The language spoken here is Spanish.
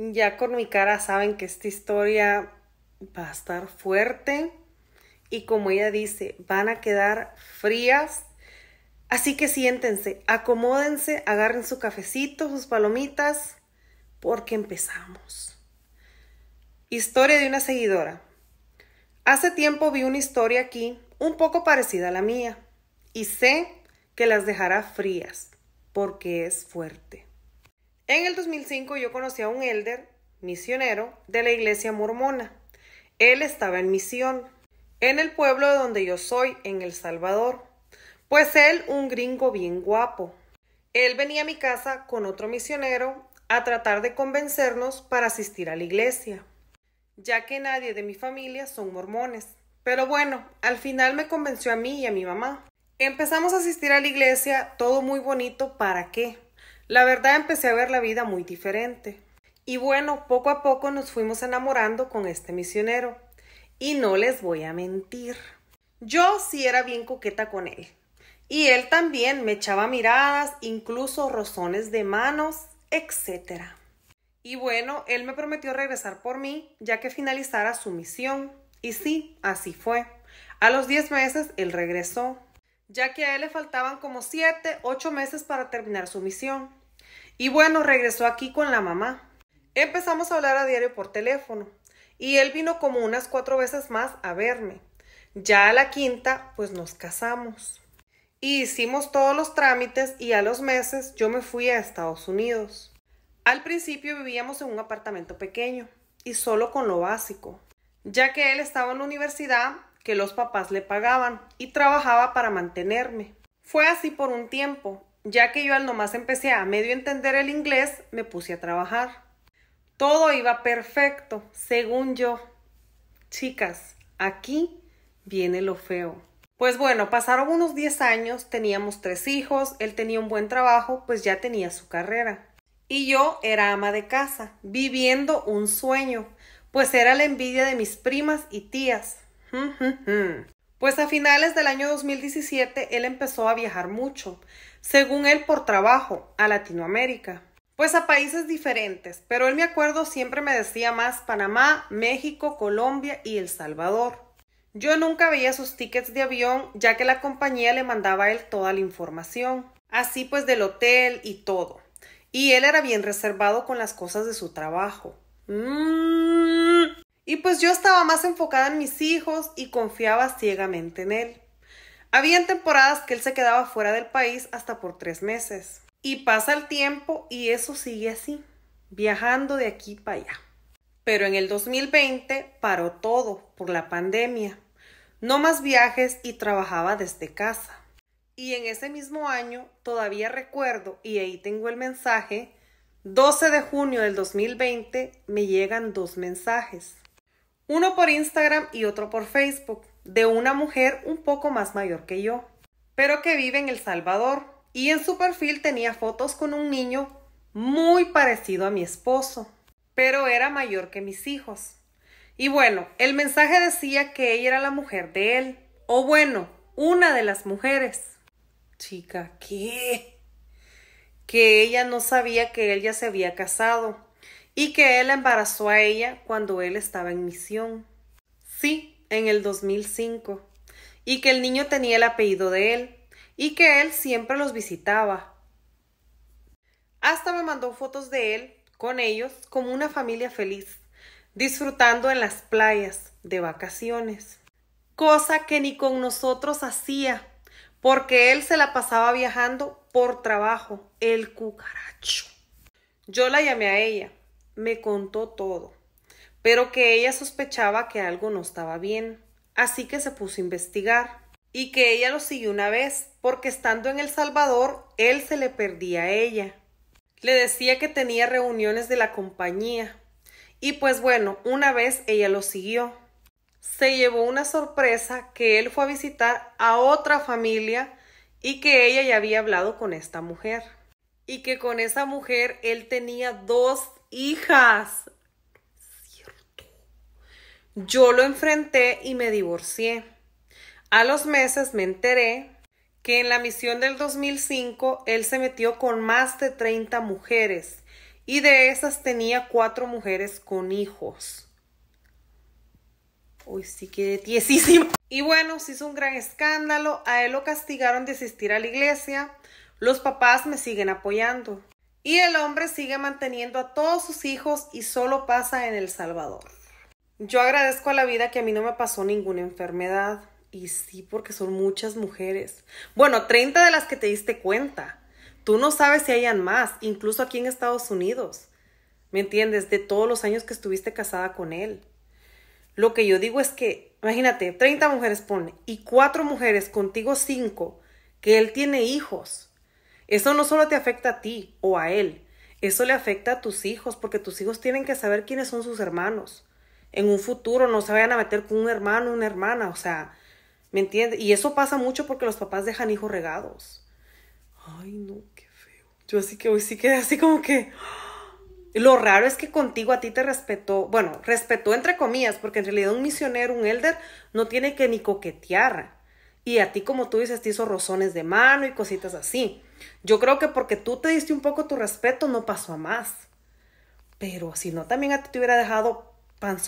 Ya con mi cara saben que esta historia va a estar fuerte y como ella dice, van a quedar frías. Así que siéntense, acomódense, agarren su cafecito, sus palomitas, porque empezamos. Historia de una seguidora. Hace tiempo vi una historia aquí un poco parecida a la mía y sé que las dejará frías porque es fuerte. En el 2005 yo conocí a un elder misionero de la iglesia mormona. Él estaba en misión, en el pueblo donde yo soy, en El Salvador. Pues él, un gringo bien guapo. Él venía a mi casa con otro misionero a tratar de convencernos para asistir a la iglesia, ya que nadie de mi familia son mormones. Pero bueno, al final me convenció a mí y a mi mamá. Empezamos a asistir a la iglesia, todo muy bonito, ¿para qué? La verdad empecé a ver la vida muy diferente. Y bueno, poco a poco nos fuimos enamorando con este misionero. Y no les voy a mentir. Yo sí era bien coqueta con él. Y él también me echaba miradas, incluso rozones de manos, etc. Y bueno, él me prometió regresar por mí ya que finalizara su misión. Y sí, así fue. A los 10 meses él regresó, ya que a él le faltaban como 7, 8 meses para terminar su misión. Y bueno, regresó aquí con la mamá. Empezamos a hablar a diario por teléfono y él vino como unas cuatro veces más a verme. Ya a la quinta, pues nos casamos. Y hicimos todos los trámites y a los meses yo me fui a Estados Unidos. Al principio vivíamos en un apartamento pequeño y solo con lo básico, ya que él estaba en la universidad que los papás le pagaban y trabajaba para mantenerme. Fue así por un tiempo ya que yo al nomás empecé a medio entender el inglés, me puse a trabajar. Todo iba perfecto, según yo. Chicas, aquí viene lo feo. Pues bueno, pasaron unos 10 años, teníamos tres hijos, él tenía un buen trabajo, pues ya tenía su carrera. Y yo era ama de casa, viviendo un sueño, pues era la envidia de mis primas y tías. Pues a finales del año 2017 él empezó a viajar mucho, según él por trabajo, a Latinoamérica. Pues a países diferentes, pero él me acuerdo siempre me decía más Panamá, México, Colombia y El Salvador. Yo nunca veía sus tickets de avión, ya que la compañía le mandaba a él toda la información, así pues del hotel y todo. Y él era bien reservado con las cosas de su trabajo. Mm. Y pues yo estaba más enfocada en mis hijos y confiaba ciegamente en él. Habían temporadas que él se quedaba fuera del país hasta por tres meses. Y pasa el tiempo y eso sigue así, viajando de aquí para allá. Pero en el 2020 paró todo por la pandemia. No más viajes y trabajaba desde casa. Y en ese mismo año todavía recuerdo, y ahí tengo el mensaje, 12 de junio del 2020 me llegan dos mensajes uno por Instagram y otro por Facebook, de una mujer un poco más mayor que yo, pero que vive en El Salvador, y en su perfil tenía fotos con un niño muy parecido a mi esposo, pero era mayor que mis hijos. Y bueno, el mensaje decía que ella era la mujer de él, o bueno, una de las mujeres. Chica, ¿qué? Que ella no sabía que él ya se había casado y que él embarazó a ella cuando él estaba en misión. Sí, en el 2005. Y que el niño tenía el apellido de él y que él siempre los visitaba. Hasta me mandó fotos de él con ellos como una familia feliz, disfrutando en las playas de vacaciones. Cosa que ni con nosotros hacía, porque él se la pasaba viajando por trabajo, el cucaracho. Yo la llamé a ella me contó todo, pero que ella sospechaba que algo no estaba bien, así que se puso a investigar y que ella lo siguió una vez, porque estando en El Salvador, él se le perdía a ella. Le decía que tenía reuniones de la compañía. Y pues bueno, una vez ella lo siguió. Se llevó una sorpresa que él fue a visitar a otra familia y que ella ya había hablado con esta mujer. Y que con esa mujer él tenía dos hijas. Yo lo enfrenté y me divorcié. A los meses me enteré que en la misión del 2005 él se metió con más de 30 mujeres y de esas tenía cuatro mujeres con hijos. Uy, sí que tiesísimo. Y bueno, se hizo un gran escándalo, a él lo castigaron de asistir a la iglesia, los papás me siguen apoyando. Y el hombre sigue manteniendo a todos sus hijos y solo pasa en El Salvador. Yo agradezco a la vida que a mí no me pasó ninguna enfermedad. Y sí, porque son muchas mujeres. Bueno, 30 de las que te diste cuenta. Tú no sabes si hayan más, incluso aquí en Estados Unidos. ¿Me entiendes? De todos los años que estuviste casada con él. Lo que yo digo es que, imagínate, 30 mujeres pone y cuatro mujeres, contigo cinco, que él tiene hijos. Eso no solo te afecta a ti o a él, eso le afecta a tus hijos, porque tus hijos tienen que saber quiénes son sus hermanos. En un futuro no se vayan a meter con un hermano, una hermana, o sea, ¿me entiendes? Y eso pasa mucho porque los papás dejan hijos regados. Ay, no, qué feo. Yo así que hoy sí quedé así como que... Lo raro es que contigo a ti te respetó, bueno, respetó entre comillas, porque en realidad un misionero, un elder, no tiene que ni coquetear. Y a ti, como tú dices, te hizo rozones de mano y cositas así. Yo creo que porque tú te diste un poco tu respeto, no pasó a más. Pero si no, también a ti te hubiera dejado panzón.